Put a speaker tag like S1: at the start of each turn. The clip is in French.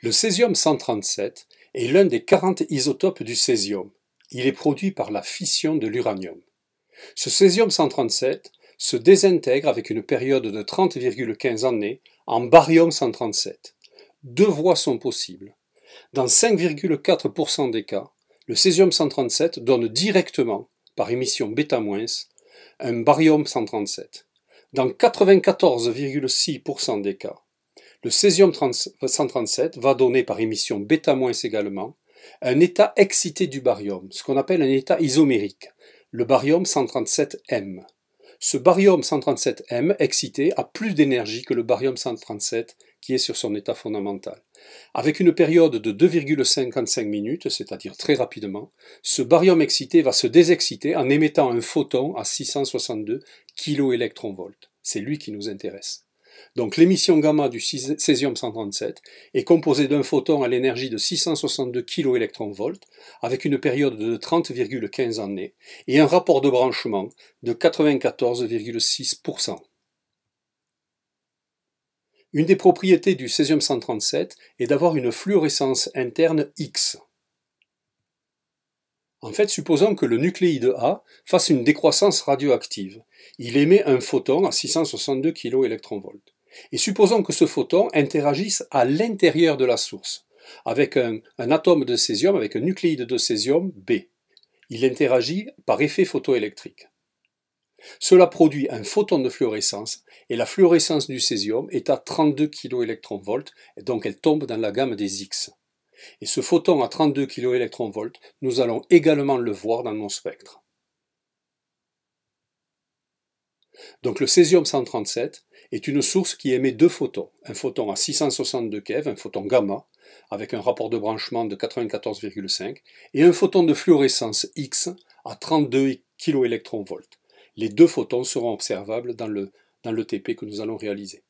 S1: Le césium 137 est l'un des 40 isotopes du césium. Il est produit par la fission de l'uranium. Ce césium 137 se désintègre avec une période de 30,15 années en barium 137. Deux voies sont possibles. Dans 5,4% des cas, le césium 137 donne directement, par émission bêta-, un barium 137. Dans 94,6% des cas, le césium 137 va donner par émission bêta- également un état excité du barium, ce qu'on appelle un état isomérique, le barium 137M. Ce barium 137M excité a plus d'énergie que le barium 137 qui est sur son état fondamental. Avec une période de 2,55 minutes, c'est-à-dire très rapidement, ce barium excité va se désexciter en émettant un photon à 662 kiloélectronvolts. C'est lui qui nous intéresse. Donc l'émission gamma du césium-137 est composée d'un photon à l'énergie de 662 kV avec une période de 30,15 années et un rapport de branchement de 94,6%. Une des propriétés du césium-137 est d'avoir une fluorescence interne X. En fait, supposons que le nucléide A fasse une décroissance radioactive. Il émet un photon à 662 keV. Et supposons que ce photon interagisse à l'intérieur de la source, avec un, atome de césium, avec un nucléide de césium B. Il interagit par effet photoélectrique. Cela produit un photon de fluorescence et la fluorescence du césium est à 32 keV, donc elle tombe dans la gamme des X. Et ce photon à 32 keV, nous allons également le voir dans mon spectre. Donc le césium-137 est une source qui émet deux photons, un photon à 662 keV, un photon gamma, avec un rapport de branchement de 94,5, et un photon de fluorescence X à 32 keV. Les deux photons seront observables dans le, dans le TP que nous allons réaliser.